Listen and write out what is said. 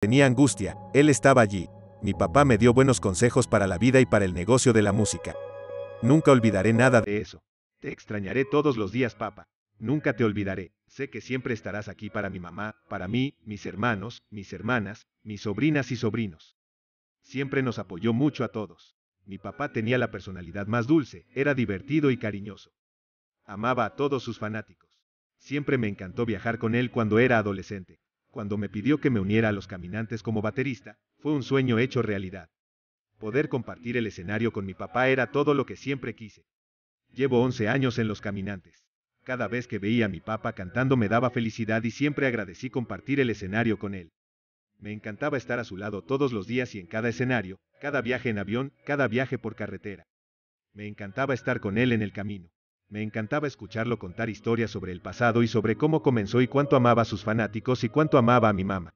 Tenía angustia, él estaba allí. Mi papá me dio buenos consejos para la vida y para el negocio de la música. Nunca olvidaré nada de eso. Te extrañaré todos los días, papá. Nunca te olvidaré. Sé que siempre estarás aquí para mi mamá, para mí, mis hermanos, mis hermanas, mis sobrinas y sobrinos. Siempre nos apoyó mucho a todos. Mi papá tenía la personalidad más dulce, era divertido y cariñoso. Amaba a todos sus fanáticos. Siempre me encantó viajar con él cuando era adolescente cuando me pidió que me uniera a los caminantes como baterista, fue un sueño hecho realidad. Poder compartir el escenario con mi papá era todo lo que siempre quise. Llevo 11 años en los caminantes. Cada vez que veía a mi papá cantando me daba felicidad y siempre agradecí compartir el escenario con él. Me encantaba estar a su lado todos los días y en cada escenario, cada viaje en avión, cada viaje por carretera. Me encantaba estar con él en el camino. Me encantaba escucharlo contar historias sobre el pasado y sobre cómo comenzó y cuánto amaba a sus fanáticos y cuánto amaba a mi mamá.